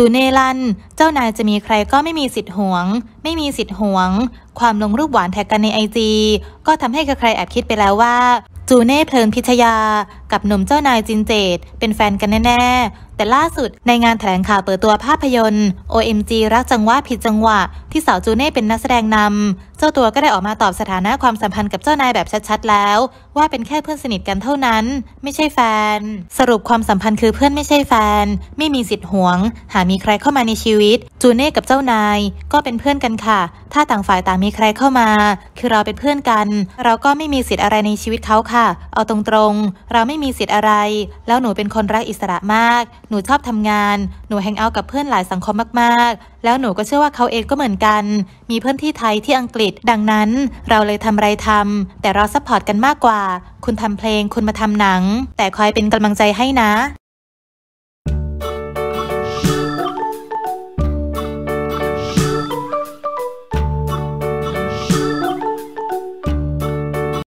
จูเนลัน เจ้านายจะมีใครก็ไม่มีสิทธิ์หวง ไม่มีสิทธิ์หวง ความลงรูปหวานแท็กกันในไอจีก็ทำให้ใครแอบคิดไปแล้วว่าจูเน่เพลินพิชยากับหนุ่มเจ้านายจินเจตเป็นแฟนกันแน่ ๆ แต่ล่าสุดในงานแถลงข่าวเปิดตัวภาพยนตร์ OMG รักจังหวะผิดจังหวะที่สาวจูเน่เป็นนักแสดงนำเจ้าตัวก็ได้ออกมาตอบสถานะความสัมพันธ์กับเจ้านายแบบชัดๆแล้ว ว่าเป็นแค่เพื่อนสนิทกันเท่านั้น ไม่ใช่แฟน สรุปความสัมพันธ์คือเพื่อนไม่ใช่แฟน ไม่มีสิทธิ์หวง หากมีใครเข้ามาในชีวิต จูเน่กับเจ้านายก็เป็นเพื่อนกันค่ะถ้าต่างฝ่ายต่างมีใครเข้ามา คือเราเป็นเพื่อนกัน เราก็ไม่มีสิทธิ์อะไรในชีวิตเขาค่ะ เอาตรงๆ เราไม่มีสิทธิ์อะไร แล้วหนูเป็นคนรักอิสระมาก หนูชอบทำงาน หนูแฮงเอาท์กับเพื่อนหลายสังคมมากๆ แล้วหนูก็เชื่อว่าเขาเองก็เหมือนกัน มีเพื่อนที่ไทยที่อังกฤษ ดังนั้นเราเลยทำอะไรทำ แต่เราซัพพอร์ตกันมากกว่า คุณทำเพลงคุณมาทำหนัง แต่คอยเป็นกำลังใจให้นะ